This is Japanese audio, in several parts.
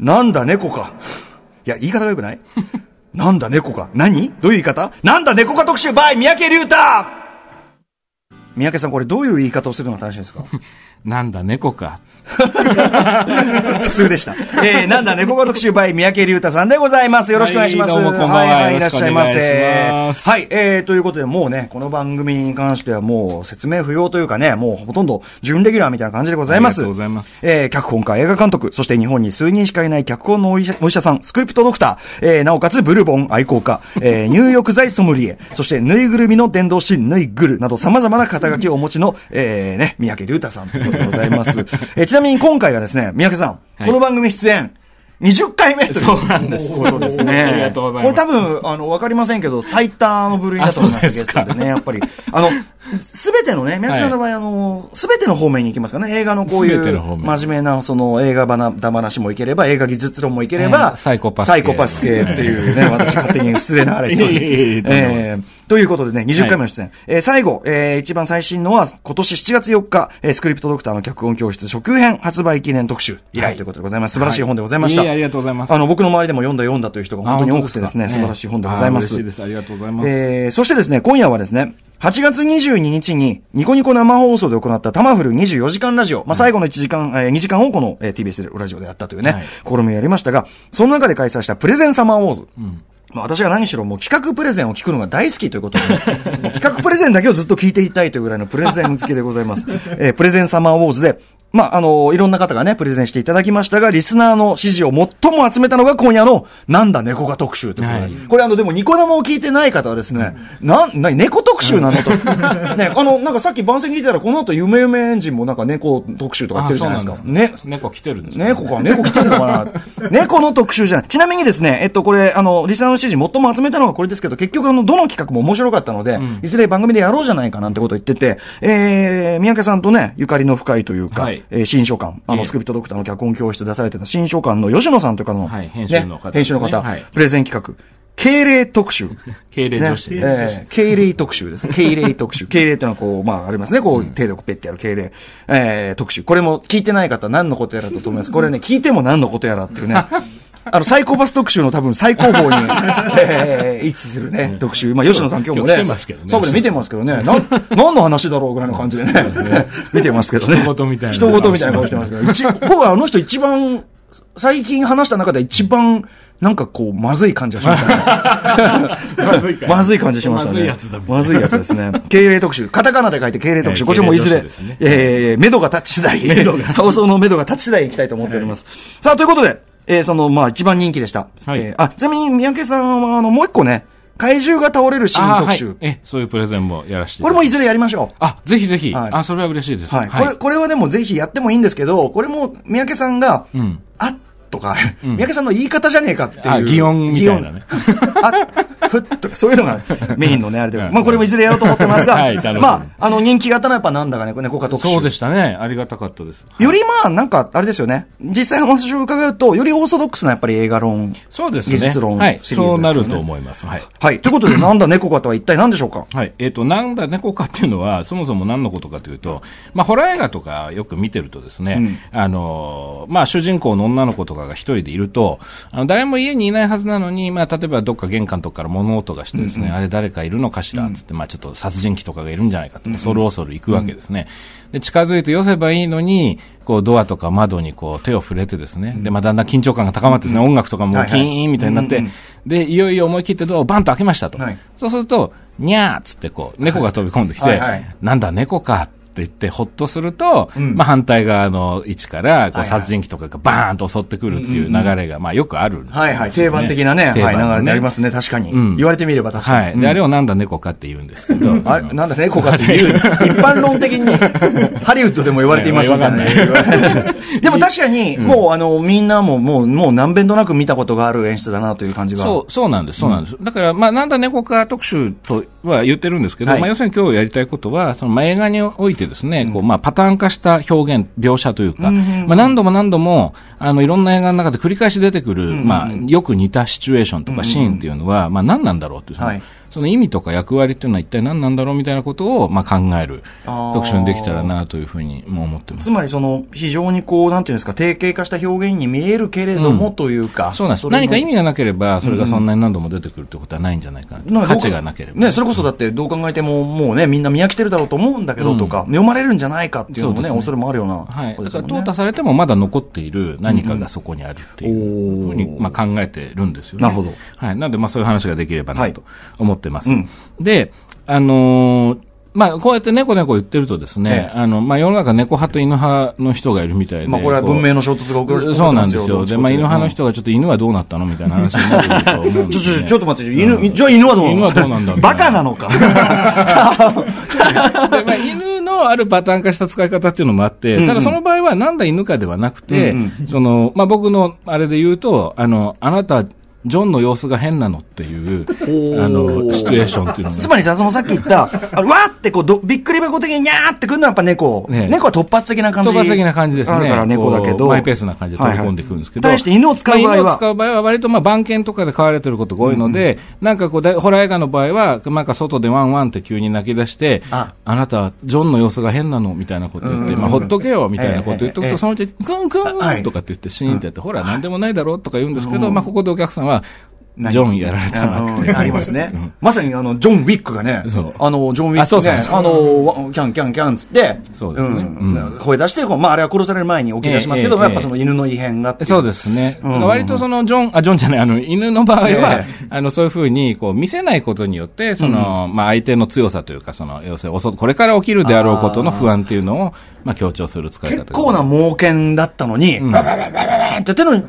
なんだ猫か。いや、言い方が良くないなんだ猫か。何どういう言い方なんだ猫か特集 by 三宅隆太三宅さん、これどういう言い方をするのが正しいんですかなんだ猫か。普通でした。えー、なんだ猫が特集バイ三宅隆太さんでございます。よろしくお願いします。はい、どうもこんばんは。はい、はい、いらっしゃいませ。はい、えー、ということで、もうね、この番組に関してはもう説明不要というかね、もうほとんど準レギュラーみたいな感じでございます。ありがとうございます。えー、脚本家、映画監督、そして日本に数人しかいない脚本のお医者お医者さん、スクリプトドクター、えー、なおかつブルボン愛好家、えー、入浴剤ソムリエ、そしてぬいぐるみの伝道師、ぬいぐるなど様々な肩書きをお持ちの、えー、ね、三宅隆太さんことでございます。えちなみに今回がですね、三宅さん、この番組出演、20回目ということですね。すありがとうございます。これ多分、あの、わかりませんけど、最多の部類だと思います、ゲストでね、やっぱり。あの、すべてのね、宮宅さんの場合、あの、すべての方面に行きますからね、映画のこういう、真面目な、その、映画な、だ話もいければ、映画技術論もいければ、サイコパス系。サイコパス系っていうね、私勝手に失礼なあれと。えーということでね、20回目の出演。はい、えー、最後、えー、一番最新のは今年7月4日、えー、スクリプトドクターの脚本教室初級編発売記念特集以来ということでございます。素晴らしい本でございました。はい、ありがとうございます。あの、僕の周りでも読んだ読んだという人が本当に多くてですね、す素晴らしい本でございます。嬉しいです。ありがとうございます。えー、そしてですね、今夜はですね、8月22日にニコニコ生放送で行ったタマフル24時間ラジオ、まあ、最後の1時間、えー、2時間をこの、えー、TBS ラジオでやったというね、はい、試みをやりましたが、その中で開催したプレゼンサマーウォーズ。うんまあ、私が何しろもう企画プレゼンを聞くのが大好きということで、企画プレゼンだけをずっと聞いていたいというぐらいのプレゼン付きでございます。えー、プレゼンサマーウォーズで、まあ、あの、いろんな方がね、プレゼンしていただきましたが、リスナーの支持を最も集めたのが今夜の、なんだ猫が特集ということで、はい、これあの、でもニコ生を聞いてない方はですね、ん、なな、猫特集なのと。ね、あの、なんかさっき番宣聞いてたら、この後、夢夢エンジンもなんか猫特集とか言ってるじゃないですか。すね。猫来てるんです、ね、猫か、猫来てるのかな 猫の特集じゃない。ちなみにですね、えっと、これ、あの、リスナーの支持最も集めたのはこれですけど、結局あの、どの企画も面白かったので、うん、いずれ番組でやろうじゃないかなんてことを言ってて、えー、三宅さんとね、ゆかりの深いというか、はい、えー、新書館、あの、スクリプトドクターの脚本教室出されてた新書館の吉野さんというかの、はい、編集の方、ね、編集の方、はい、プレゼン企画。敬礼特集。敬礼女子。敬礼特集です。敬礼特集。敬礼ってのはこう、まあありますね。こう、手でペッてやる敬礼、えー、特集。これも聞いてない方何のことやらだと思います。これね、聞いても何のことやらっていうね。あの、サイコパス特集の多分最高峰に、ええ、位置するね、特集。まあ、吉野さん今日もね、サブで見てますけどね、な、何 の話だろうぐらいの感じでね、見てますけどね。人事みたいな。人事みたいな顔してますけど、ち、僕はあの人一番、最近話した中で一番、なんかこう、まずい感じがしましたね。まずいまずい感じしましたね。まずいやつだまずいやつですね。敬礼特集。カタカナで書いて敬礼特集。こちらもいずれ、ええ、目処が立ち次第。放送の目処が立ち次第行きたいと思っております。さあ、ということで、えー、その、まあ、一番人気でした。はい、えー、あ、ちなみに、三宅さんは、あの、もう一個ね、怪獣が倒れるシーン特集、はい、え、そういうプレゼンもやらせて。これもいずれやりましょう。あ、ぜひぜひ。はい、あ、それは嬉しいです。はい。これ、これはでもぜひやってもいいんですけど、これも、三宅さんが、うん、あとか、うん、三宅さんの言い方じゃねえかっていう。あ、疑音みたいなね。あふっとか、そういうのがメインのね、あれで。まあ、これもいずれやろうと思ってますが、はい、まあ、あの、人気があったのはやっぱなんだかね、これね、国家特集。そうでしたね。ありがたかったです。よりまあ、なんか、あれですよね。実際話を伺うと、よりオーソドックスなやっぱり映画論、そうですね。技術論、はい、そうなると思います。はい。はい。ということで、なんだ猫かとは一体何でしょうかはい。えっ、と、なんだ猫かっていうのは、そもそも何のことかというと、まあ、ホラー映画とかよく見てるとですね、あの、まあ、主人公の女の子とかが一人でいると、あの誰も家にいないはずなのに、まあ、例えばどっか玄関とかから物音がしてですね、うんうん、あれ誰かいるのかしらつって、まあちょっと殺人鬼とかがいるんじゃないかて、恐る恐る行くわけですね。で、近づいて寄せばいいのに、こうドアとか窓にこう手を触れてですね、で、まあだんだん緊張感が高まってですね、音楽とかもキーンみたいになって、で、いよいよ思い切ってドアをバンと開けましたと。そうすると、にゃーっつってこう、猫が飛び込んできて、なんだ猫かって、って言って、ほっとすると、うん、まあ反対側の位置から、こう殺人鬼とかがバーンと襲ってくるっていう流れが、まあよくある、ね、はいはい。定番的なね、ねはい、流れになりますね。確かに。うん、言われてみれば確かに。はい。で、あれをなんだ猫かって言うんですけど。あれ、なんだ猫かって いう。一般論的に、ハリウッドでも言われていますからね。でも確かに、もうあの、みんなももう、もう何べんとなく見たことがある演出だなという感じが。そう、そうなんです。そうなんです。だから、まあなんだ猫か特集とは言ってるんですけど、まあ要するに今日やりたいことは、その、まあ映画においてですね、こうまあ、パターン化した表現、描写というか、まあ、何度も何度もあのいろんな映画の中で繰り返し出てくる、まあ、よく似たシチュエーションとかシーンっていうのは、まあ、何なんだろうっていう、はい、その意味とか役割っていうのは一体何なんだろうみたいなことを、まあ、考える特集にできたらなというふうにも思ってますつまりその非常にこうなんていうんですか定型化した表現に見えるけれどもというか、うん、そうなんです何か意味がなければそれがそんなに何度も出てくるってことはないんじゃないかな、うん、価値がなければ、ね、それこそだってどう考えてももうねみんな見飽きてるだろうと思うんだけどとか、うん、読まれるんじゃないかっていうのもね、ね、恐れもあるような、はい、だから淘汰されてもまだ残っている何かがそこにあるっていうふうに、まあ、考えてるんですよねなるほど、はい、なんでまあそういう話ができればなと思って、はいってます。うん、で、あのーまあ、こうやって猫猫言ってるとですね、ええ、あの、まあ、世の中猫派と犬派の人がいるみたいで。まあ、これは文明の衝突が起こるそうなんですよ。で、まあ、犬派の人がちょっと犬はどうなったのみたいな話になると思う んで、ね、ちょ、ちょっと待って、犬、うん、じゃ犬はどうなの犬はどうなんだバカなのか。まあ、犬のあるパターン化した使い方っていうのもあって、ただその場合はなんだ犬かではなくて、うんうん、その、まあ、僕のあれで言うと、あの、あなたジョンの様子が変なのっていう、あの、シチュエーションっていうのが。つまりさ、そのさっき言った、あわーってこうど、びっくり箱的ににゃーってくるのはやっぱ猫、ね、猫は突発的な感じ。突発的な感じですね。だから猫だけど。マイペースな感じで飛び込んでくるんですけど。はいはい、対して犬を使う場合は、犬を使う場合は割とまあ番犬とかで飼われてることが多いので、うん、なんかこうだ、ホラー映画の場合は、なんか外でワンワンって急に泣き出して、ああなた、はジョンの様子が変なのみたいなこと言って、まあほっとけよみたいなこと言ってくと、そのうち、クンクンとかって言ってシーンってやって、ほら、なんでもないだろうとか言うんですけど、まあここでお客さんはは、ジョンやられたなって。ありますね。まさにあの、ジョン・ウィックがね、あの、ジョン・ウィックが、あそうあの、キャンキャンキャンつって、そうですね。声出して、まあ、あれは殺される前に起き出しますけども、やっぱその犬の異変がそうですね。割とその、ジョン、あ、ジョンじゃない、あの、犬の場合は、あの、そういうふうに、こう、見せないことによって、その、まあ、相手の強さというか、その、要するに、これから起きるであろうことの不安っていうのを、まあ、強調する使い方。結構な猛犬だったのに、ババババババって手のに、って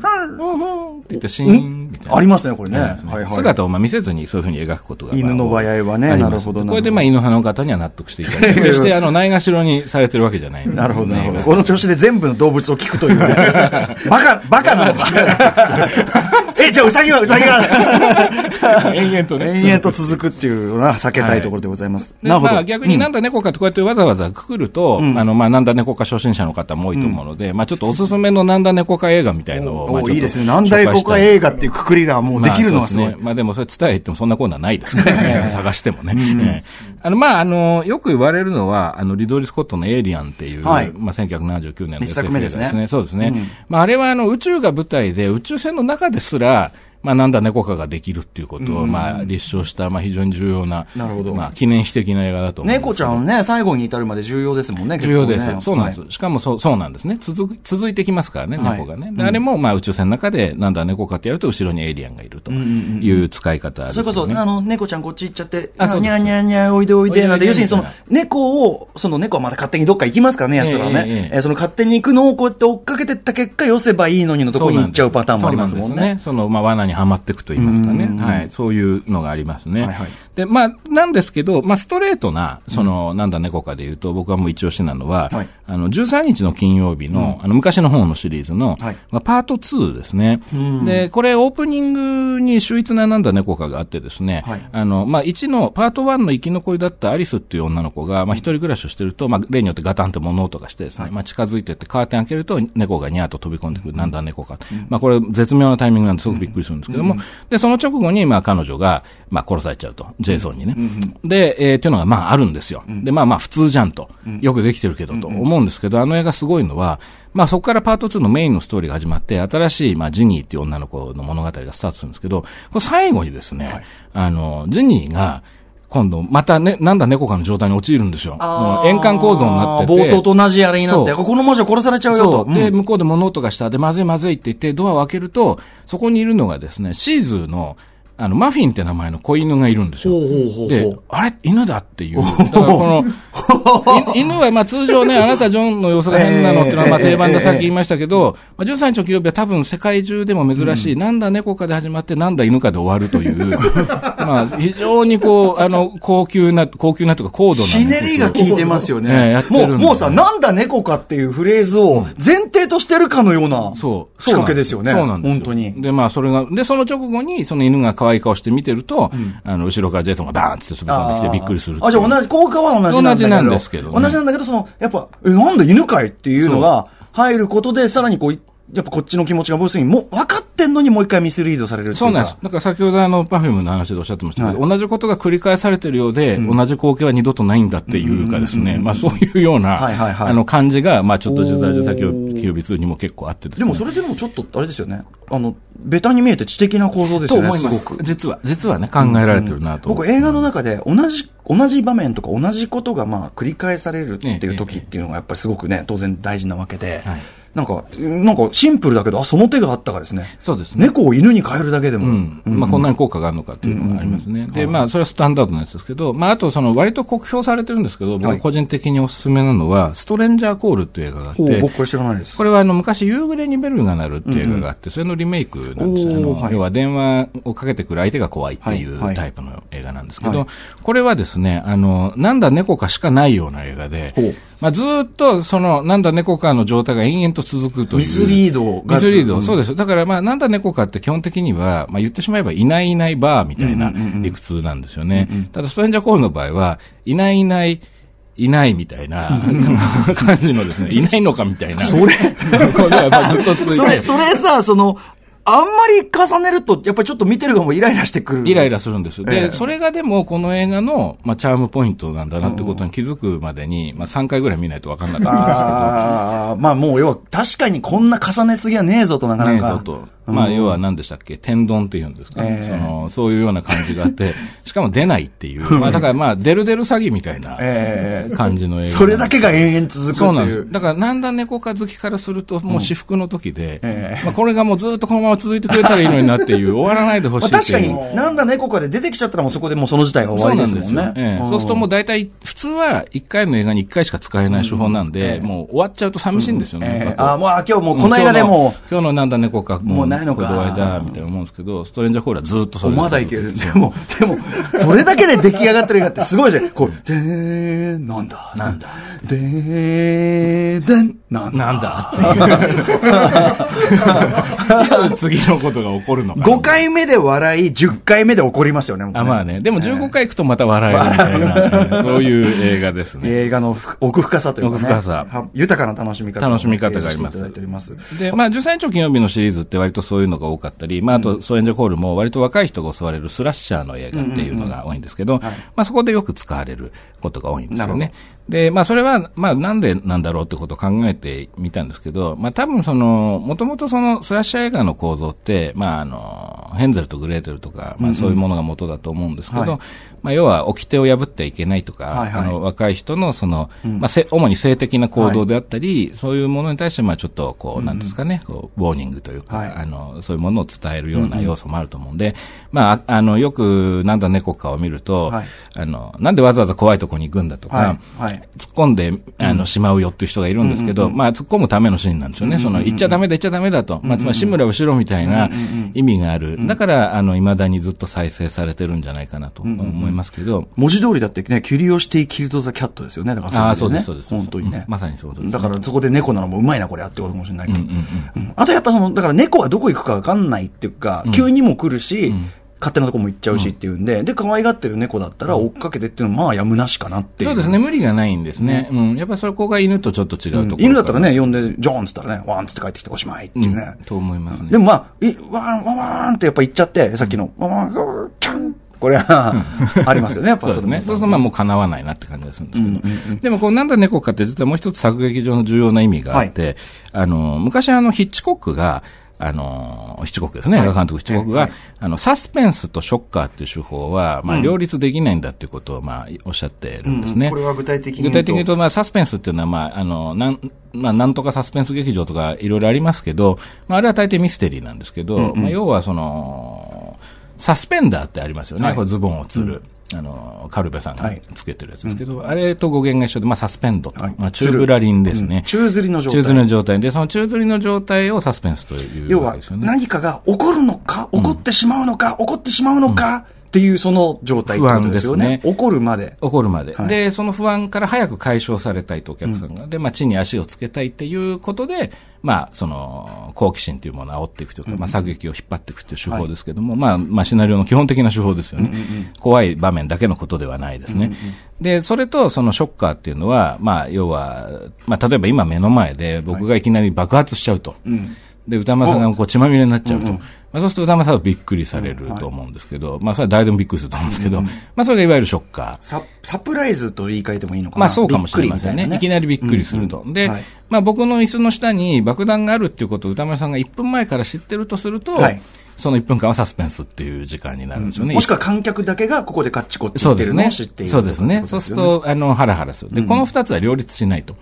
言って、シーン。みたいな。ありますね、これね。ねはいはい、姿をまあ見せずにそういうふうに描くことが。犬の場合はね、なるほど。これでまあ犬派の方には納得していただいて、決してあの、ないがしろにされてるわけじゃない、なるほど、なるほど。この調子で全部の動物を聞くという。バカ、バカなのか。え、じゃあうさぎはうさぎは延々とね。延々と続くっていうのは避けたいところでございます。なるほど。逆になんだ猫かってこうやってわざわざくくると、あの、まあなんだ猫か初心者の方も多いと思うので、まあちょっとおすすめのなんだ猫か映画みたいのを。いいですね。なんだ猫か映画っていうくくりがもうできるのはすごい。まあでね、まあ、でもそれ伝えてもそんなコーナーないですからね。探してもね。うんあの、まあ、あの、よく言われるのは、あの、リドリー・スコットのエイリアンっていう、はい、まあ、1979年の SF 映ですね。ですねそうですね。うん、まあ、あれはあの、宇宙が舞台で、宇宙船の中ですら、まあ、なんだ猫かができるっていうことを、まあ、立証した、まあ、非常に重要な、なるほど。まあ、記念碑的な映画だと猫ちゃんね、最後に至るまで重要ですもんね、重要です。そうなんです。しかも、そう、そうなんですね。続、続いてきますからね、猫がね。あれも、まあ、宇宙船の中で、なんだ猫かってやると、後ろにエイリアンがいるという使い方それこそ、あの、猫ちゃんこっち行っちゃって、あ、にゃにゃにゃ、おいでおいで、なんて、要するにその、猫を、その猫はまた勝手にどっか行きますからね、奴らはね。え、その勝手に行くのをこうやって追っかけてった結果、寄せばいいのにのとこに行っちゃうパターンもありますもんね。その、まあ、罠ににはまっていくと言いますかね、はい、そういうのがありますね。はいはい、で、まあ、なんですけど、まあ、ストレートな、その、なんだ猫かで言うと、僕はもう一押しなのは、はい、あの、13日の金曜日の、あの、昔の本のシリーズの、はい、まあ、パート2ですね。で、これ、オープニングに秀逸ななんだ猫かがあってですね、はい、あの、まあ、1の、パート1の生き残りだったアリスっていう女の子が、まあ、一人暮らしをしてると、まあ、例によってガタンって物音がしてですね、まあ、近づいてってカーテン開けると、猫がニャーと飛び込んでくる、なんだ猫か。まあ、これ、絶妙なタイミングなんですごくびっくりするんですけども、で、その直後に、まあ、彼女が、まあ、殺されちゃうと。ジェイソンにね。で、えー、っていうのがまああるんですよ。で、まあまあ普通じゃんと、よくできてるけどと思うんですけど、あの映画すごいのは、まあそこからパート2のメインのストーリーが始まって、新しい、まあジニーっていう女の子の物語がスタートするんですけど、これ最後にですね、はい、あの、ジニーが、今度、またね、なんだ猫かの状態に陥るんですよ。円環構造になってて。冒頭と同じあれになって、この文字は殺されちゃうよと。うん、で、向こうで物音がした。で、まずいまずいって言って、ドアを開けると、そこにいるのがですね、シーズーの、あの、マフィンって名前の子犬がいるんですよ。ほうほうほうで、あれ犬だっていう。だからこの、犬はまあ通常ね、あなたジョンの様子が変なのっていうのはまあ定番でさっき言いましたけど、まあ、13日の金曜日は多分世界中でも珍しい、うん、なんだ猫かで始まって、なんだ犬かで終わるという、まあ非常にこう、あの、高級な、高級なというか高度な。ひねりが効いてますよね。ねもう、もうさ、なんだ猫かっていうフレーズを前提としてるかのような、そう。仕掛けですよね。そうなんです本当に。で、まあそれが、で、その直後にその犬が可愛い顔して見てると、うん、あの、後ろからジェイソンがバーンって滑り込んできてびっくりするあ。じゃあ同じ、効果は同じなんだけど。同じなんですけど、ね、同じなんだけど、その、やっぱ、え、なんだ犬かいっていうのが入ることで、さらにこう、やっぱこっちの気持ちがボイスにも分かってんのにもう一回ミスリードされるそうなんです。だから先ほどあの、パフュームの話でおっしゃってましたけど、はい、同じことが繰り返されてるようで、うん、同じ光景は二度とないんだっていうかですね、まあそういうような、はいはいはい、あの感じが、まあちょっと実在先ほどキュービツにも結構あってです、ね、でもそれでもちょっと、あれですよね、あの、ベタに見えて知的な構造ですよね、すごく。実は、実はね、考えられてるなと、うん、僕、映画の中で同じ、同じ場面とか同じことが、まあ、繰り返されるっていう時っていうのが、やっぱりすごくね、当然大事なわけで。はいなんか、なんかシンプルだけど、あ、その手があったかですね。そうですね。猫を犬に変えるだけでも。うんうん、まあ、こんなに効果があるのかっていうのがありますね。うんうん、で、まあ、それはスタンダードなやつですけど、まあ、あと、その、割と酷評されてるんですけど、僕個人的におすすめなのは、ストレンジャーコールっていう映画があって、僕これ知らないです。これは、あの、昔、夕暮れにベルが鳴るっていう映画があって、それのリメイクなんですよ。はい、要は、電話をかけてくる相手が怖いっていうタイプの映画なんですけど、はい、これはですね、あの、なんだ猫かしかないような映画で、まあ、ずっと、その、なんだ猫かの状態が延々と続くという。ミスリードが。ミスリード、そうです。だから、まあ、なんだ猫かって基本的には、まあ、言ってしまえば、いないいないバーみたいな理屈なんですよね。ただ、ストレンジャーコールの場合は、いないいない、いないみたいな感じのですね、いないのかみたいな。それずっと続いて。それ、それさ、その、あんまり重ねると、やっぱりちょっと見てる側もイライラしてくる。イライラするんですよ。で、えー、それがでも、この映画の、まあ、チャームポイントなんだなってことに気づくまでに、まあ、3回ぐらい見ないと分かんなかったんですけど。ああ、まあもう、要は、確かにこんな重ねすぎはねえぞと、なかなか。ねえぞと。まあ、要は何でしたっけ、天丼って言うんですか、えー、その、そういうような感じがあって、しかも出ないっていう、まあ、だからまあ、デルデル詐欺みたいな感じの映画、それだけが永遠続くそうなんです。だから、なんだ猫か好きからすると、もう至福の時で、うんえー、まあ、これがもうずっとこのまま続いてくれたらいいのになっていう、終わらないでほしい確かに、なんだ猫かで出てきちゃったら、もうそこでもうその事態が終わりですもんね。そう,、えー、そうするともう大体、普通は1回の映画に1回しか使えない手法なんで、うん、もう終わっちゃうと寂しいんですよね。うん、ああ、もう今日もこの映画でも今日のなんだ猫か、もうないのか。これどうやだ、みたいな思うんですけど、ストレンジャーコールはずっとそれまだいける。でも、でも、それだけで出来上がってる映画ってすごいじゃん。こう、でー、なんだ、なんだ、でー、でん、なんだ、なんだっていう。次のことが起こるのか。5回目で笑い、10回目で起こりますよね、あ、まあね。でも15回行くとまた笑えるみたいな、そういう映画ですね。映画の奥深さというか、奥深さ。豊かな楽しみ方。楽しみ方があります。で、まあ、13日金曜日のシリーズって割ととそういうのが多かったり、まあ、あと、ソエンジコールも割と若い人が襲われるスラッシャーの映画っていうのが多いんですけど、まあ、そこでよく使われることが多いんですよね。で、まあ、それは、まあ、なんでなんだろうってことを考えてみたんですけど、まあ、多分その、もともとその、スラッシュ映画の構造って、まあ、あの、ヘンゼルとグレーテルとか、まあ、そういうものが元だと思うんですけど、うんうんまあ、要は、掟を破ってはいけないとか、はいあの、若い人の、その、まあ、せ、主に性的な行動であったり、そういうものに対して、まあ、ちょっと、こう、なんですかね、こう、ウォーニングというか、はい、あの、そういうものを伝えるような要素もあると思うんで、うんうん、まあ、あの、よく、なんだ猫かを見ると、あの、なんでわざわざ怖いとこに行くんだとか、突っ込んで、あの、しまうよっていう人がいるんですけど、まあ、突っ込むためのシーンなんですようね。その、言っちゃダメだ、言っちゃダメだと。まあ、つまり、志村後ろみたいな意味がある。だから、あの、未だにずっと再生されてるんじゃないかなと思いますけど。文字通りだってね、キュリオシティ・キルト・ザ・キャットですよね。だから、ああ、そうです、そうです。本当にね。まさにそうです。だから、そこで猫なのもうまいな、これあってことかもしれないけど。あと、やっぱその、だから猫はどこ行くかわかんないっていうか、急にも来るし、勝手なとこも行っちゃうしっていうんで、うん、で、可愛がってる猫だったら追っかけてっていうのは、まあやむなしかなっていう。そうですね、無理がないんですね。うん。やっぱそこが犬とちょっと違うところ、犬だったらね、呼んで、ジョーンっつったらね、ワンっつって帰ってきておしまいっていうね。と思いますね。でもまあ、いワン、ワンワンってやっぱ行っちゃって、さっきの、ワンワン、キャンこれは、ありますよね、やっぱそうですね。そうすると、まあ、もう叶わないなって感じがするんですけど。うんでも、こう、なんだ猫かって、実はもう一つ作劇上の重要な意味があって、はい、あの、昔、あの、ヒッチコックが、あの、七国ですね、映画監督七国が、あの、サスペンスとショッカーっていう手法は、まあ、両立できないんだっていうことを、まあ、おっしゃってるんですね。これは具体的に具体的に言うと、まあ、サスペンスっていうのは、まあ、あの、なん、まあ、なんとかサスペンス劇場とかいろいろありますけど、まあ、あれは大抵ミステリーなんですけど、まあ、要はその、サスペンダーってありますよね、これズボンをつる、あの、カルベさんがつけてるやつですけど、はいうん、あれと語源が一緒で、まあ、サスペンドと、はい、まあ、チューブラリンですね。宙、うん、吊りの状態。宙吊りの状態で、その宙吊りの状態をサスペンスという、ね、要は、何かが起こるのか、起こってしまうのか、起こってしまうのか、うんっていうその状態、ね、不安ですよね。起こるまで。起こるまで、はい、で、その不安から早く解消されたいとお客さんが、うん、で、まあ、地に足をつけたいっていうことで、まあ、その、好奇心というものを煽っていくというか、うんまあ、作劇を引っ張っていくという手法ですけども、はい、まあ、まあ、シナリオの基本的な手法ですよね、うんうん、怖い場面だけのことではないですね。うんうん、で、それと、そのショッカーっていうのは、まあ、要は、まあ、例えば今目の前で僕がいきなり爆発しちゃうと。はい、で、歌丸さんがこう血まみれになっちゃうと。うんうんまあ、そうすると、歌丸さんはびっくりされると思うんですけど、うんはい、まあ、それは誰でもびっくりすると思うんですけど、うん、まあ、それがいわゆるショッカー。サプライズと言い換えてもいいのかなまあ、そうかもしれませんね。いねいきなりびっくりすると。うんうん、で、はい、まあ、僕の椅子の下に爆弾があるっていうことを歌丸さんが1分前から知ってるとすると、はいその1分間はサスペンスっていう時間になるんでしょうね。もしくは観客だけがここでカッチコって言ってるのを知っているそうですね。そうすると、あの、ハラハラする。で、この2つは両立しないと。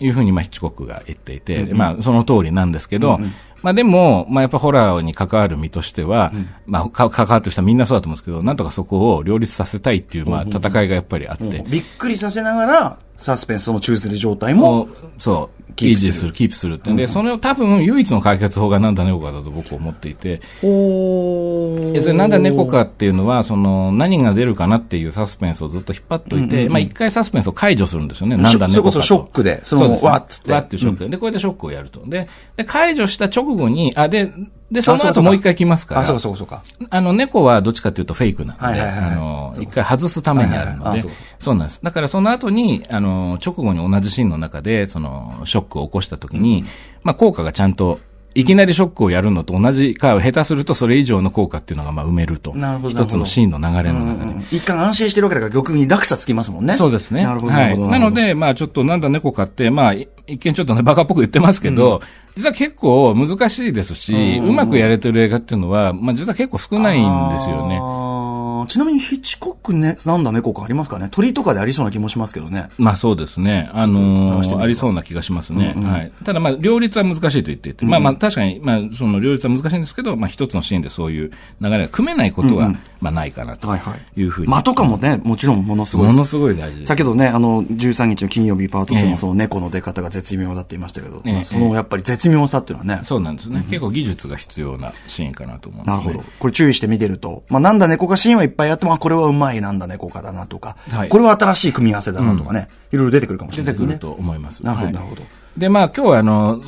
いうふうに、まあ、ヒッチコックが言っていて、まあ、その通りなんですけど、まあでも、まあやっぱホラーに関わる身としては、うん、まあか関わってる人はみんなそうだと思うんですけど、なんとかそこを両立させたいっていう、まあ戦いがやっぱりあって。びっくりさせながら、サスペンスも中世る状態も。そう、キープする。キープするって。で、それを多分唯一の解決法がなんだ猫かだと僕は思っていて。おそれなんだ猫かっていうのは、その、何が出るかなっていうサスペンスをずっと引っ張っといて、うんうんうん、まあ一回サスペンスを解除するんですよね。なんだ猫か。それこそショックで、その、わっつって。わっていうショックで、で、これでショックをやると。で、で解除した直後に、あ、で、で、その後もう一回来ますから。あ、そうそうそうか。あの、猫はどっちかというとフェイクなので、あの、一回外すためにあるので、そうなんです。だからその後に、あの、直後に同じシーンの中で、その、ショックを起こした時に、まあ、効果がちゃんといきなりショックをやるのと同じか、下手するとそれ以上の効果っていうのがまあ埋めると。なるほど。一つのシーンの流れの中で。一旦安心してるわけだから逆に落差つきますもんね。そうですね。なるほど。はい、なので、まあちょっとなんだ猫かって、まあ一見ちょっとね、バカっぽく言ってますけど、うん、実は結構難しいですし、ううまくやれてる映画っていうのは、まあ実は結構少ないんですよね。ちなみにヒッチコックね、なんだ猫かありますかね鳥とかでありそうな気もしますけどね。まあそうですね。あのー、ありそうな気がしますね。うんうん、はい。ただまあ、両立は難しいと言っていて、まあまあ確かに、まあその両立は難しいんですけど、まあ一つのシーンでそういう流れが組めないことは、まあないかなというふうに。間、はいはいまとかもね、もちろんものすごいものすごい大事です。先ほどね、あの、13日の金曜日パート2のその猫の出方が絶妙だって言いましたけど、えあ、そのやっぱり絶妙さっていうのはね。そうなんですね。うん、結構技術が必要なシーンかなと思うんです、ね、なるほど。これ注意して見てると、まあなんだ猫かシーンはいっぱいあっても、あ、これはうまいなんだね、効果だなとか、はい、これは新しい組み合わせだなとかね、いろいろ出てくるかもしれないですね。出てくると思います。なるほど、なるほど。で、まあ、今日は、あの、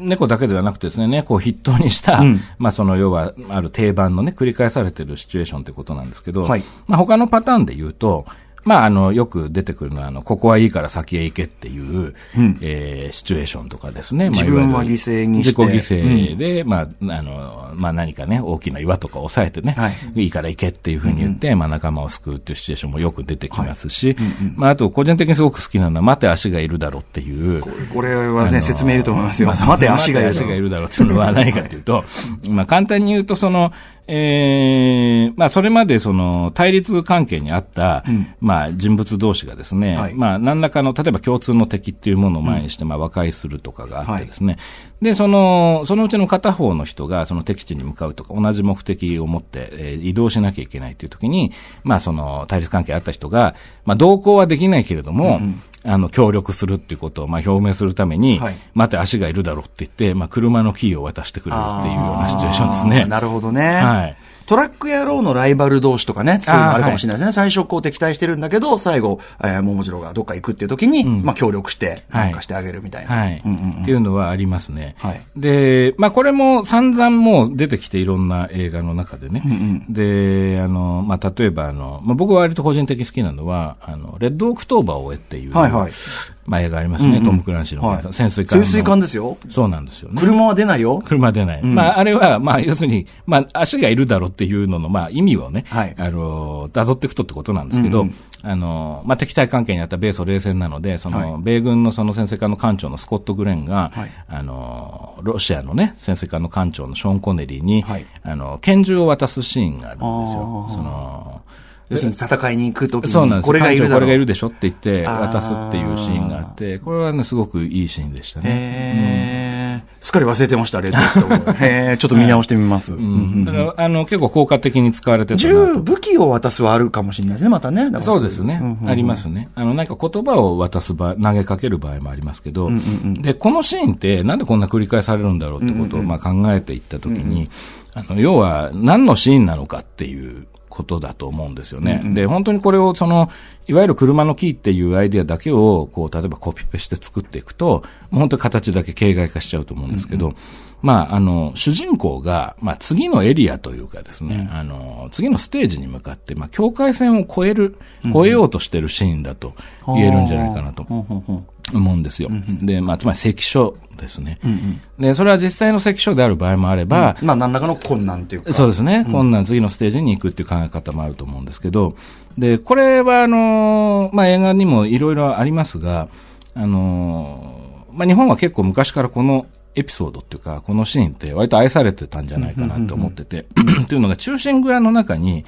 猫だけではなくてですね、猫を筆頭にした、うん、まあ、その、要は、ある定番のね、繰り返されてるシチュエーションってことなんですけど、はい、まあ、他のパターンで言うと、まあ、あの、よく出てくるのは、あの、ここはいいから先へ行けっていう、うん、えー、シチュエーションとかですね。自分は犠牲にして。自己犠牲で、うん、まあ、あの、まあ何かね、大きな岩とか押さえてね、はい、いいから行けっていうふうに言って、うん、まあ仲間を救うっていうシチュエーションもよく出てきますし、はいうんうん、まああと、個人的にすごく好きなのは、待て足がいるだろうっていう。これはね、説明いると思いますよ。まあ、待て足がいる待て足がいるだろうっていうのは何かというと、まあ簡単に言うと、その、えー、まあ、それまでその対立関係にあった、うん、まあ、人物同士がですね、はい、まあ、何らかの、例えば共通の敵っていうものを前にして、まあ、和解するとかがあってですね、はい、で、その、そのうちの片方の人が、その敵地に向かうとか、同じ目的を持って、えー、移動しなきゃいけないという時に、まあ、その、対立関係あった人が、まあ、同行はできないけれども、うんうん、あの、協力するっていうことを、まあ、表明するために、はい、待て、足がいるだろうって言って、まあ、車のキーを渡してくれるっていうようなシチュエーションですね。なるほどね。はい。トラック野郎のライバル同士とかね、そういうのあるかもしれないですね。最初こう敵対してるんだけど、最後、えー、桃次郎がどっか行くっていう時に、うん、まあ協力して、なんかしてあげるみたいな。っていうのはありますね。はい。で、まあこれも散々もう出てきていろんな映画の中でね。うんうん、で、あの、まあ例えばあの、まあ僕は割と個人的好きなのは、あの、レッドオクトーバーを終えっていう、はいはい。まあ、映画ありますね、うんうん、トム・クランシーの、はい、潜水艦。潜水艦ですよ。そうなんですよね。車は出ないよ。車は出ない。うん、まあ、あれは、まあ、要するに、まあ、足がいるだろうっていうのの、まあ、意味をね、はい、あの、辿っていくとってことなんですけど、うんうん、あの、まあ、敵対関係にあった米ソ冷戦なので、その、はい、米軍のその潜水艦の艦長のスコット・グレンが、はい、あの、ロシアのね、潜水艦の艦長のショーン・コネリーに、あの、拳銃を渡すシーンがあるんですよ。その、要するに戦いに行くときに、これがいるだろう。これがいるでしょって言って渡すっていうシーンがあって、これはね、すごくいいシーンでしたね。すっかり忘れてました、レッドット。へちょっと見直してみます。うん、あの結構効果的に使われてた銃、武器を渡すはあるかもしれないですね、またね。そうですね、ありますね。あの、なんか言葉を渡す場合、投げかける場合もありますけど、で、このシーンって、なんでこんな繰り返されるんだろうってことを、まあ考えていったときに、あの、要は何のシーンなのかっていうことだと思うんですよね。うんうん、で、本当にこれをその、いわゆる車のキーっていうアイデアだけを、こう、例えばコピペして作っていくと、もう本当に形だけ形骸化しちゃうと思うんですけど、うんうん、まあ、あの、主人公が、まあ、次のエリアというかですね、うん、あの、次のステージに向かって、まあ、境界線を越える、越えようとしてるシーンだと言えるんじゃないかなと。うんうん思うんですよ。で、まあ、つまり関所ですね、で、それは実際の関所である場合もあれば、まあ、何らかの困難というか。そうですね。困難、次のステージに行くっていう考え方もあると思うんですけど、で、これは、あの、まあ、映画にもいろいろありますが、あの、まあ、日本は結構昔からこのエピソードっていうか、このシーンって割と愛されてたんじゃないかなと思ってて、というのが中心蔵の中に、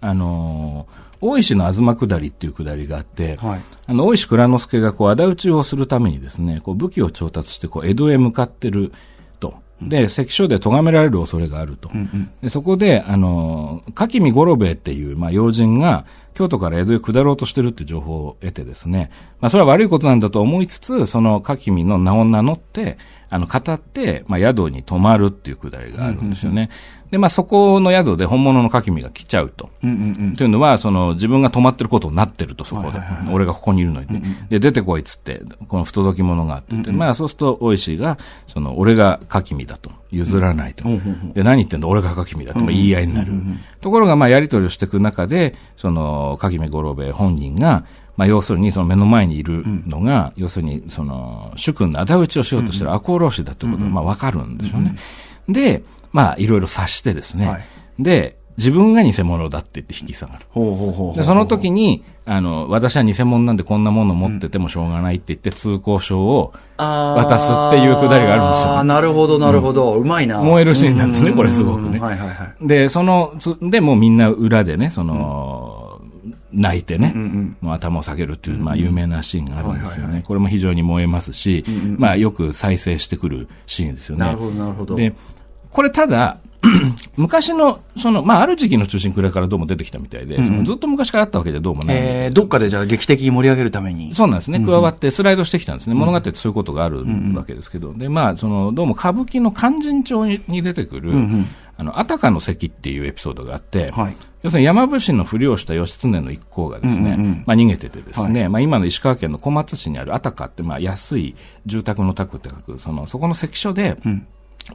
あの大石の東下りっていう下りがあって、はい、あの大石蔵之介がこう仇討ちをするためにですねこう武器を調達してこう江戸へ向かってると。で、関所で咎められる恐れがあると。うんうん、でそこで、あの、き見五郎兵衛っていう、まあ、要人が、京都から江戸へ下ろうとしてるって情報を得てですね、まあ、それは悪いことなんだと思いつつ、そのき見の名を名乗って、あの、語って、まあ、宿に泊まるっていうくだりがあるんですよね。うんうんで、まあ、そこの宿で本物のカキミが来ちゃうと。うんうんうん、というのは、その、自分が泊まってることになってると、そこで。はいはいはい、俺がここにいるのに、うんうん、で、出てこいっつって、この不届き者があって、うんうん、まあ、そうすると、大石が、その、俺がカキミだと。譲らないと。うんうんで、何言ってんだ、俺がカキミだと。言い合いになる。うんうんうん、ところが、まあ、やりとりをしていく中で、その、カキミ五郎兵衛本人が、まあ、要するにその目の前にいるのが、うん、要するにその主君の仇討ちをしようとしてる赤穂浪士だってことがまあわかるんでしょうね。うんうん、で、まあ、いろいろ察してですね、はい、で、自分が偽物だって言って引き下がる。その時に、あの、私は偽物なんでこんなもの持っててもしょうがないって言って通行証を渡すっていうくだりがあるんですよ、ああ、なるほど、なるほど。うまいな。燃えるシーンなんですね、これすごくね。はいはいはい。で、その、つで、もうみんな裏でね、その、泣いてね、頭を下げるっていう、まあ、有名なシーンがあるんですよね。これも非常に燃えますし、まあ、よく再生してくるシーンですよね。なるほど、なるほど。で、これただ、昔の、その、まあ、ある時期の中心くらいからどうも出てきたみたいで、うんそのずっと昔からあったわけでどうもない、えー、どっかでじゃあ劇的に盛り上げるために。そうなんですね。加わってスライドしてきたんですね。うん、物語ってそういうことがあるわけですけど、で、まあ、その、どうも歌舞伎の勧進帳に出てくる、うんうん、あの、あたかの関っていうエピソードがあって、はい、要するに山伏のふりをした義経の一行がですね、うんうん、まあ、逃げててですね、はい、まあ、今の石川県の小松市にあるあたかって、まあ、安い住宅の宅って書く、その、そこの関所で、うん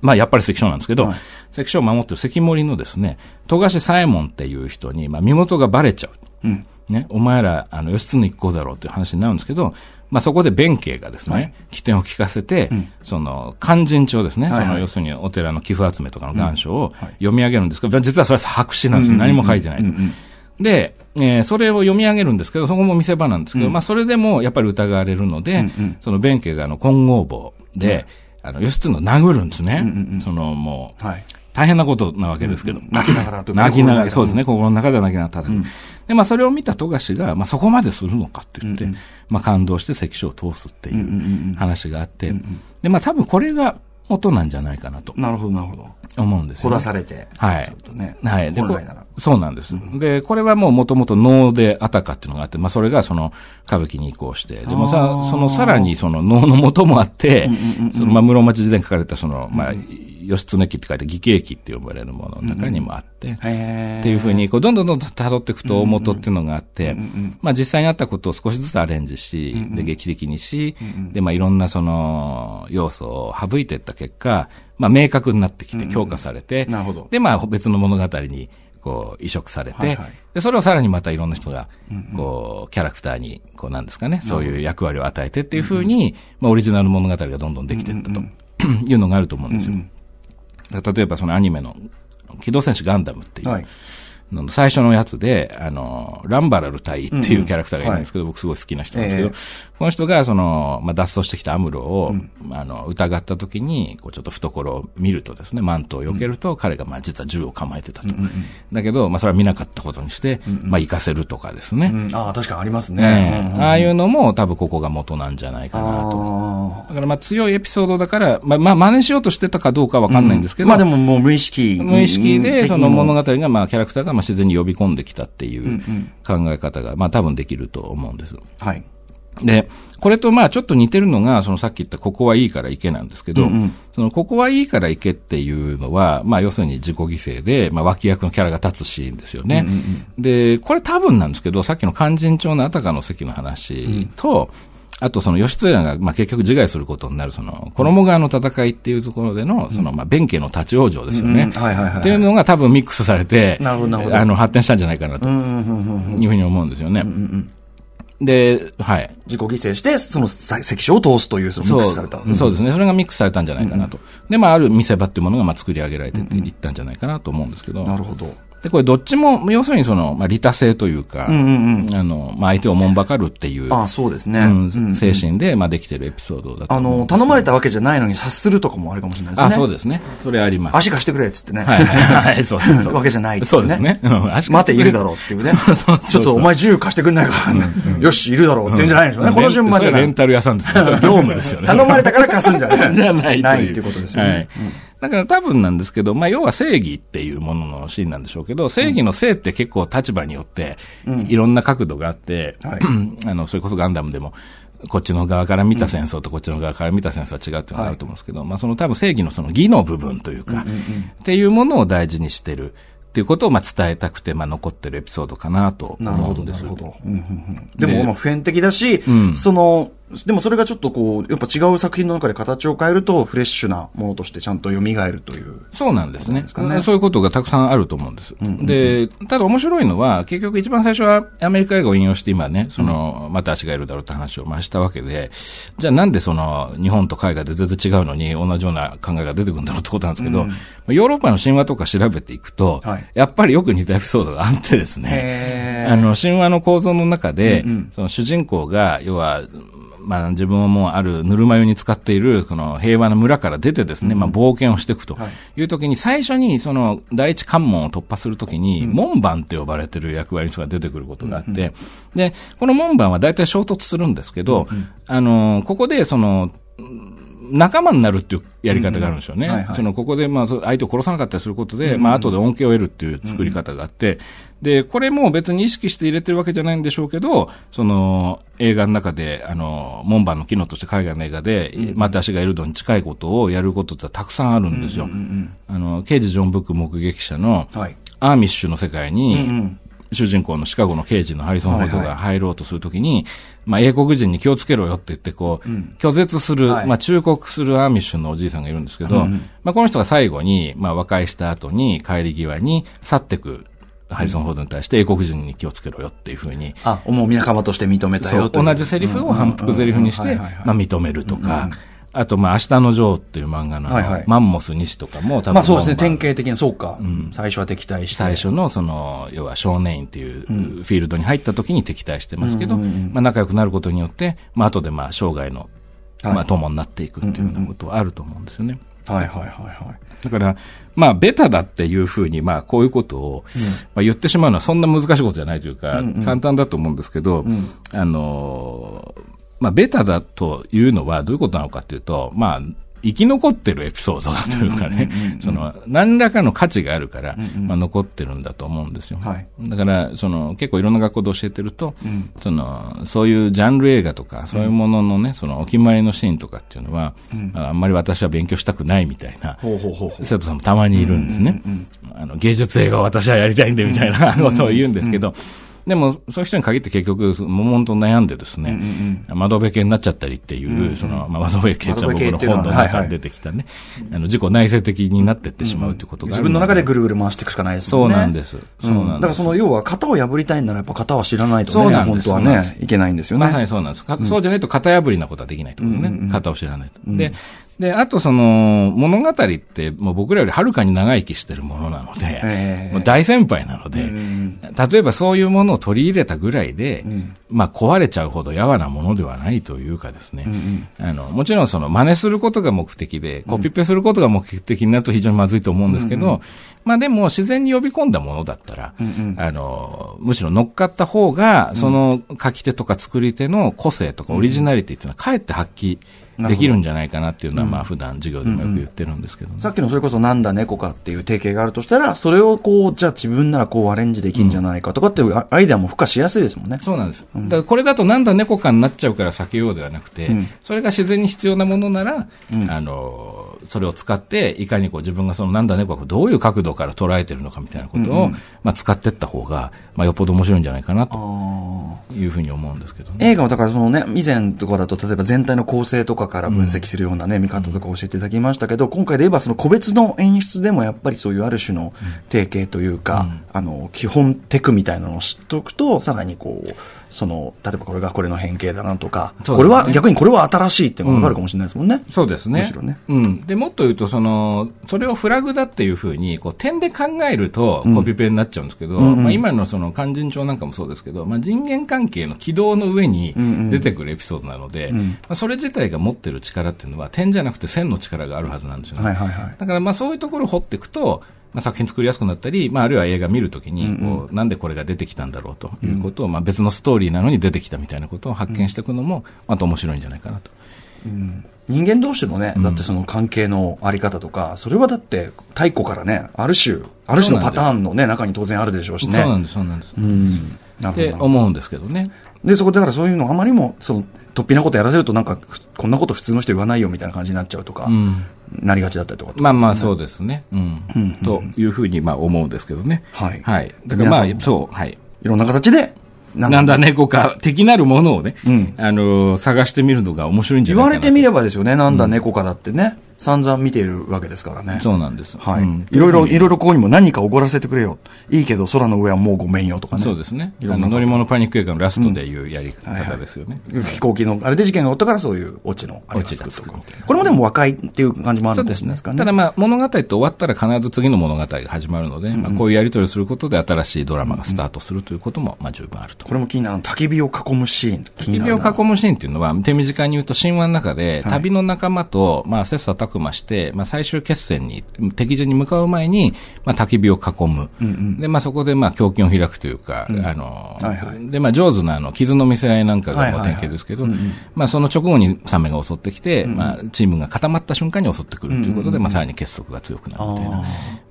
まあ、やっぱり関所なんですけど、はい、関所を守ってる関森のですね、富樫左衛門っていう人に、まあ、身元がばれちゃう。うん、ね、お前ら、あの、義経一行だろうっていう話になるんですけど、まあ、そこで弁慶がですね、はい、起点を聞かせて、うん、その、勧進帳ですね、はいはい、その、要するにお寺の寄付集めとかの願書を読み上げるんですけど、うんはい、実はそれは白紙なんですよ。何も書いてないと。で、えー、それを読み上げるんですけど、そこも見せ場なんですけど、まあ、それでもやっぱり疑われるので、うんうん、その弁慶があの、金剛棒で、あの、義経を殴るんですね。うんうんうん、その、もう、はい、大変なことなわけですけど。うんうん、泣きながらと泣きながら、そうですね、心の中では泣きながら叩く。うん、で、まあ、それを見た富樫が、まあ、そこまでするのかって言って、うんうん、まあ、感動して関所を通すっていう話があって、うんうんうん、で、まあ、多分これが、音なんじゃないかなと。なるほど、なるほど。思うんですよ、ね。ほだされて。はい。ね、はい。で、そうなんです、うん、で、これはもうもともと能であたかっていうのがあって、まあそれがその歌舞伎に移行して、でもさ、そのさらにその能のもともあって、うんうんうん、そのまあ室町時代に書かれたその、まあ、義経記って書いて、義経記って呼ばれるものの中にもあって、うん、っていうふうに、こう、どんどんどんどん辿っていくと大元っていうのがあって、うんうん、まあ実際にあったことを少しずつアレンジし、うんうん、で、劇的にし、うんうん、で、まあいろんなその要素を省いていった結果、まあ、明確になってきて、強化されて、うんうん、なるほど。で、まあ、別の物語に、こう、移植されて、はいはい、で、それをさらにまたいろんな人が、こう、キャラクターに、こう、なんですかね、そういう役割を与えてっていうふうに、まあ、オリジナル物語がどんどんできていったと、いうのがあると思うんですよ。うんうん、例えば、そのアニメの、機動戦士ガンダムっていう、はい、最初のやつで、あの、ランバラル隊っていうキャラクターがいるんですけど、うんはい、僕すごい好きな人なんですけど、えー、この人が、その、まあ、脱走してきたアムロを、うん、あの、疑った時に、こう、ちょっと懐を見るとですね、マントを避けると、うん、彼が、まあ、実は銃を構えてたと。うんうんだけど、まあ、それは見なかったことにして、うんうん、まあ、行かせるとかですね。うん、ああ、確かにありますね。ねうんうん、ああいうのも、多分ここが元なんじゃないかなと。だから、まあ、強いエピソードだから、まあ、まあ、真似しようとしてたかどうかわかんないんですけど、まあ、でももう無意識。無意識で、その物語が、まあ、キャラクターが、まあ、自然に呼び込んできたっていう考え方が、まあ、多分できると思うんです。はい。で、これとまあちょっと似てるのが、そのさっき言ったここはいいから行けなんですけど、うんうん、そのここはいいから行けっていうのは、まあ要するに自己犠牲で、まあ脇役のキャラが立つシーンですよね。うんうんで、これ多分なんですけど、さっきの勧進帳のあたかの席の話と、うんあとその義経が、まあ、結局自害することになる、その、衣川の戦いっていうところでの、その、まあ、弁慶の立ち往生ですよね。はははい、いいっていうのが多分ミックスされて、なるほどあの、発展したんじゃないかなと、いうふうに思うんですよね。で、はい。自己犠牲して、その関所を通すという、そのミックスされた、うん、そうですね。それがミックスされたんじゃないかなと。うんうん、で、まあ、ある見せ場っていうものが、まあ、作り上げられていったんじゃないかなと思うんですけど。なるほど。で、これどっちも、要するにその、まあ、利他性というか、うんうんうん、あの、まあ、相手をもんばかるっていう。あそうですね。うん、精神で、まあ、できてるエピソードだと、あの、頼まれたわけじゃないのに察するとかもあるかもしれないですね。あそうですね。それあります。足貸してくれっつってね。はいはいはい。そう そうわけじゃないね、そうですね。うん、足待て、いるだろうっていうね。そうそうそうちょっとお前銃貸してくんないかね、よし、いるだろうって言うんじゃないでしょうね。この順番じゃない。レンタル屋さんです業務ですよね。頼まれたから貸すんじゃない。じゃない。ないっていうことですよね。はいだから多分なんですけど、まあ、要は正義っていうもののシーンなんでしょうけど、正義の性って結構立場によって、いろんな角度があって、うんはい、あの、それこそガンダムでも、こっちの側から見た戦争とこっちの側から見た戦争は違うっていうのがあると思うんですけど、はい、まあ、その多分正義のその義の部分というか、っていうものを大事にしてる。っていうことをまあ伝えたくて、まあ、残ってるエピソードかなと思うんですなるほど、なるほど。うんうんうん、でも、普遍的だし、うん、その、でもそれがちょっとこう、やっぱ違う作品の中で形を変えると、フレッシュなものとしてちゃんと蘇るという、ね、そうなんですねそういうことがたくさんあると思うんです。うんうんうん、で、ただ面白いのは、結局一番最初はアメリカ映画を引用して今ね、その、うん、また足がいるだろうって話をましたわけで、じゃあなんでその、日本と海外で全然違うのに同じような考えが出てくるんだろうってことなんですけど、うん、ヨーロッパの神話とか調べていくと、はい、やっぱりよく似たエピソードがあってですね、あの、神話の構造の中で、うんうん、その主人公が、要は、まあ、自分はもうあるぬるま湯に使っている、この平和な村から出てですね、まあ、冒険をしていくという時に、最初に、その、第一関門を突破するときに、門番って呼ばれてる役割の人が出てくることがあって、で、この門番は大体衝突するんですけど、あの、ここで、その、仲間になるっていうやり方があるんですよね。うその、ここで、まあ、相手を殺さなかったりすることで、まあ、後で恩恵を得るっていう作り方があって、で、これも別に意識して入れてるわけじゃないんでしょうけど、その、映画の中で、あの、門番の機能として海外の映画で、また足がエルドに近いことをやることってたくさんあるんですよ。あの、刑事ジョン・ブック目撃者の、アーミッシュの世界に、主人公のシカゴの刑事のハリソン・フォードが入ろうとするときに、はいはい、まあ、英国人に気をつけろよって言って、こう、うん、拒絶する、はい、まあ、忠告するアーミッシュのおじいさんがいるんですけど、うん、まあ、この人が最後に、まあ、和解した後に帰り際に去ってくハリソン・フォードに対して英国人に気をつけろよっていうふうに。あ、もう仲間として認めたよと。同じセリフを反復セリフにして、まあ認めるとか、うんうんあと、まあ、明日のジョーっていう漫画の、はいはい、マンモス西とかも多分。まあそうですね、典型的な、そうか。うん、最初は敵対して。最初の、その、要は少年院っていうフィールドに入った時に敵対してますけど、うんまあ仲良くなることによって、まあ後でまあ生涯の、まあ友になっていくっていうようなことはあると思うんですよね。はいはいはいはい。だから、まあ、ベタだっていうふうに、まあ、こういうことを、うん、まあ、言ってしまうのはそんな難しいことじゃないというか、うんうん、簡単だと思ううんですけど、うん、あのーまあ、ベタだというのはどういうことなのかというと、まあ、生き残ってるエピソードだというかね、その、何らかの価値があるから、まあ、残ってるんだと思うんですよ。はい、だから、その、結構いろんな学校で教えてると、うん、その、そういうジャンル映画とか、そういうもののね、その、お決まりのシーンとかっていうのは、うん、あんまり私は勉強したくないみたいな、生徒さんもたまにいるんですね。あの、芸術映画を私はやりたいんでみたいなことを言うんですけど、うんうんうんでも、そういう人に限って結局、悶々と悩んでですね、うんうん、窓辺系になっちゃったりっていう、うんうん、その、まあ、窓辺系って僕の本の中に出てきたね、はいはい、あの、自己内省的になってってしまうってことが、うんうん、自分の中でぐるぐる回していくしかないですね。そうなんです。そうなんです。うん、だからその、要は、型を破りたいならやっぱ型は知らないとね、そうなん本当はね、いけないんですよね。まさにそうなんです。そうじゃないと型破りなことはできないとですね。型を知らないと。で、で、あとその、物語ってもう僕らよりはるかに長生きしてるものなので、えー、もう大先輩なので、うん、例えばそういうものを取り入れたぐらいで、うん、まあ壊れちゃうほどやわなものではないというかですね、うんうん、あの、もちろんその真似することが目的で、コピペすることが目的になると非常にまずいと思うんですけど、うんうん、まあでも自然に呼び込んだものだったら、うんうん、あの、むしろ乗っかった方が、その書き手とか作り手の個性とかオリジナリティっていうのはかえって発揮、うんできるんじゃないかなっていうのは、まあ普段授業でもよく言ってるんですけど、ねうんうん、さっきのそれこそなんだ猫かっていう提携があるとしたら、それをこう、じゃあ自分ならこうアレンジできるんじゃないかとかっていうアイデアも付加しやすいですもんね。そうなんです。だからこれだとなんだ猫かになっちゃうから避けようではなくて、それが自然に必要なものなら、あの、それを使って、いかにこう自分がそのなんだ猫がどういう角度から捉えてるのかみたいなことを、うんうん、まあ、使っていった方が、まあ、よっぽど面白いんじゃないかなというふうに思うんですけど、ね、映画もだからそのね、以前とかだと、例えば全体の構成とかから分析するようなね、見方とか教えていただきましたけど、今回で言えばその個別の演出でもやっぱりそういうある種の提携というか、うん、あの、基本テクみたいなのを知っておくと、さらにこう、その、例えばこれがこれの変形だなとか、ね、これは、逆にこれは新しいっていのが分かるかもしれないですもんね。うん、そうですね。むしろね。うん。で、もっと言うと、その、それをフラグだっていうふうに、こう、点で考えると、コピペになっちゃうんですけど、うんうん、まあ、今のその、勧進帳なんかもそうですけど、まあ、人間関係の軌道の上に出てくるエピソードなので、うんうん、まあ、それ自体が持ってる力っていうのは、点じゃなくて線の力があるはずなんですよね。はいはいはい。だから、まあ、そういうところを掘っていくと、まあ、作品作りやすくなったり、まあ、あるいは映画見るときにこう、なんでこれが出てきたんだろうということを、うん、まあ、別のストーリーなのに出てきたみたいなことを発見していくのも、また面白いんじゃないかなと。うん、人間同士のね、だってその関係のあり方とか、うん、それはだって太古からね、ある種、ある種のパターンのね、中に当然あるでしょうしね。そうなんです、そうなんです。うん。なるほ思うんですけどね。で、そこだからそういうのあまりも、その、突飛なことやらせるとなんか、こんなこと普通の人言わないよみたいな感じになっちゃうとか、なりがちだったりとか、ね、まあまあそうですね、うん、うん、というふうにまあ思うんですけどね、はい、はい、だからまあ、そう、はい、いろんな形でなんだ猫か的なるものをね、うん、あのー、探してみるのが面白いんじゃないかな言われてみればですよね、なんだ猫かだってね。散々見ているわけですからね。そうなんです。はい。いろいろ、いろいろここにも何かおごらせてくれよ。いいけど空の上はもうごめんよとかね。そうですね。いろんな乗り物パニック映画のラストでいうやり方ですよね。飛行機の、あれで事件が起ったからそういうオチのあれが作これもでも和解っていう感じもあるんですね。ただまあ物語って終わったら必ず次の物語が始まるので、まあこういうやり取りすることで新しいドラマがスタートするということもまあ十分あると。これも気になる焚き火を囲むシーン。焚き火を囲むシーンっていうのは手短に言うと神話の中で旅の仲間とまあ切磋琢くまして、まあ、最終決戦に、敵陣に向かう前に、まあ、焚き火を囲む。うんうん、で、まあ、そこで、まあ、胸筋を開くというか、うん、あの、はいはい、で、まあ、上手な、あの、傷の見せ合いなんかが、典型ですけど、まあ、その直後にサメが襲ってきて、うん、まあ、チームが固まった瞬間に襲ってくるということで、まあ、さらに結束が強くなるみたいな。あ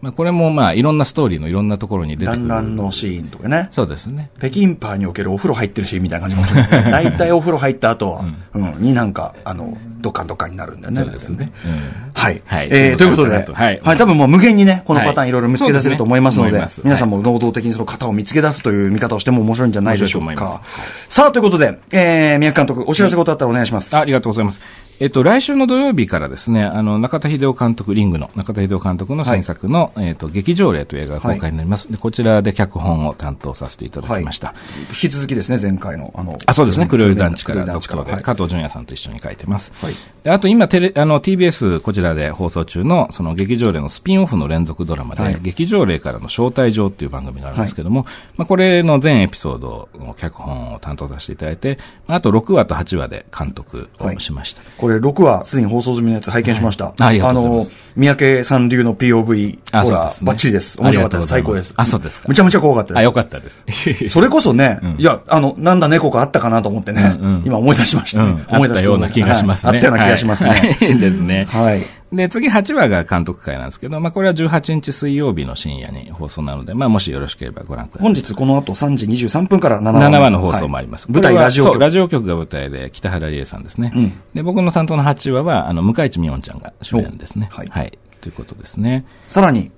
まあ、これも、まあ、いろんなストーリーのいろんなところに出てくる。弾のシーンとかね。そうですね。北京パーにおけるお風呂入ってるシーンみたいな感じもしますね。大体お風呂入った後は、うん、うん、になんか、あの、ドカンドカンになるんだよね。そうですね。うんはい。はい。えー、ということで、はい。はい、多分もう無限にね、このパターンいろいろ見つけ出せると思いますので、皆さんも能動的にその型を見つけ出すという見方をしても面白いんじゃないでしょうか。さあ、ということで、えー、宮城監督、お知らせとあったらお願いします。ありがとうございます。えっと、来週の土曜日からですね、あの、中田秀夫監督、リングの中田秀夫監督の新作の、はい、えっと、劇場例という映画が公開になります、はい、で。こちらで脚本を担当させていただきました。はい、引き続きですね、前回の、あの、あ、そうですね、クロール団地から続投で、加藤純也さんと一緒に書いてます。はい、であと、今、テレ、あの、TBS こちらで放送中の、その劇場例のスピンオフの連続ドラマで、劇場例からの招待状っていう番組があるんですけども、まあ、これの全エピソードの脚本を担当させていただいて、あと6話と8話で監督をしました。これ6話すでに放送済みのやつ拝見しました。はい、ああの、三宅さん流の POV、ほら、ね、バッチリです。面白かったです。最高です。あ、そうですか。むちゃむちゃ怖かったです。あ、よかったです。それこそね、うん、いや、あの、なんだ猫かあったかなと思ってね、うんうん、今思い出しました、ねうん、思い出したような気がしますね。あったような気がしますね。はい、ですね。はい。で、次8話が監督会なんですけど、まあ、これは18日水曜日の深夜に放送なので、まあ、もしよろしければご覧ください。本日この後3時23分から7話。7話の放送もあります。はい、舞台ラジオ局。ラジオ局が舞台で、北原理恵さんですね。うん、で、僕の担当の8話は、あの、向井地美音ちゃんが主演ですね。はい。はい。ということですね。さらに、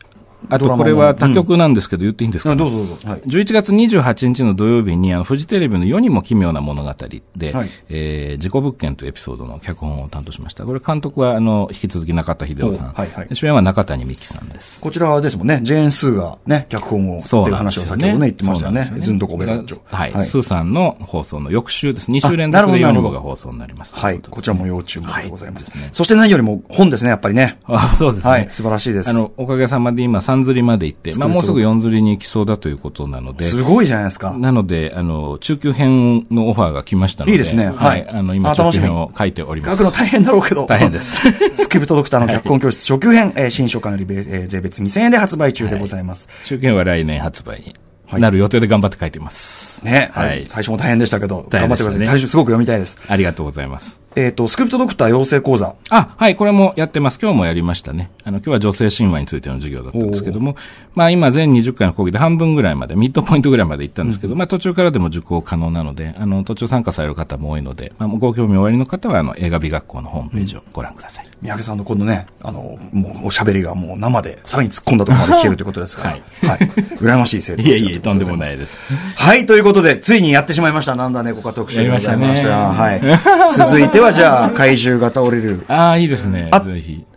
あとこれは他局なんですけど、言っていいんですか、ね、どうぞどうぞ、はい、11月28日の土曜日にあのフジテレビの「世にも奇妙な物語で」はい、えー、事故物件」というエピソードの脚本を担当しましたこれ監督はあの引き続き中田秀夫さん、はいはい、主演は中谷美紀さんですこちらですもんねジェーン・スーがね脚本をそういう話を先ほどね言ってましたよねずんとこべらっちょ、はい、スーさんの放送の翌週です2週連続で「世にも」が放送になりますはいこちらも要注目でございます,、そして何よりも本ですねやっぱりねあそうですね、はい、素晴らしいですあのおかげさまで今3釣りまで行って、まあもうすぐ4釣りに行きそうだということなので。すごいじゃないですか。なので、あの、中級編のオファーが来ましたので。いいですね。はい。はい、あの、今、中級編を書いております。書くの大変だろうけど。大変です。スキプトドクターの 脚本教室初級編、えー、新書館より、え税別2000円で発売中でございます。はい、中級編は来年発売になる予定で頑張って書いてます。ね、はい。最初も大変でしたけど、ね、頑張ってください。最初、すごく読みたいです。ありがとうございます。えっ、ー、と、スクリプトドクター養成講座。あ、はい、これもやってます。今日もやりましたね。あの、今日は女性神話についての授業だったんですけども、まあ今全20回の講義で半分ぐらいまで、ミッドポイントぐらいまで行ったんですけど、うん、まあ途中からでも受講可能なので、あの、途中参加される方も多いので、まあご興味おありの方は、あの、映画美学校のホームページをご覧ください。うん、三宅さんのこのね、あの、もうおしゃべりがもう生で、さらに突っ込んだところまで聞けるということですから、はい、はい。羨ましい生徒いえいえ、とんでもないです。はい、ということで、ついにやってしまいました。なんだね、こか特集でございました。ね、はい。続いてはじゃあ、怪獣が倒れる。ああ、いいですね。ぜひ。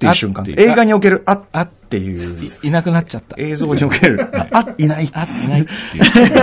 っていう瞬間。映画におけるああっていうい。なくなっちゃった。映像におけるあ、いない。あ、いないっていう。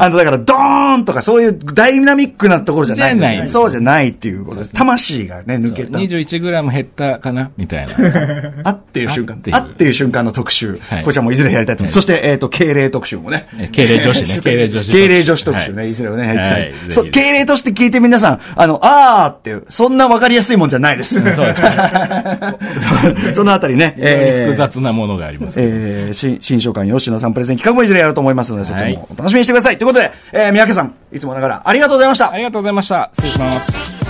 あ の、だから、ドーンとかそういうダイナミックなところじゃないんですね。そうじゃないっていうことです。魂がね、抜けた。21g 減ったかなみたいな。あっていう瞬間。あっていう瞬間の特集。こちらもいずれやりたいと思います。そして、えっと、敬礼特集もね。敬礼女子ね。敬礼女子。敬礼女子特集ね。いずれをね、やりたい。そう、敬礼として聞いて皆さん、あの、あーって、そんなわかりやすいもんじゃないです。そうです そのあたりね、えー、複雑なものがあります、ね、えー、新新書館吉野さんプレゼン企画もいずれやると思いますので、そちらもお楽しみにしてください。はい、ということで、えー、三宅さん、いつもながらありがとうございました。ありがとうございました。失礼します。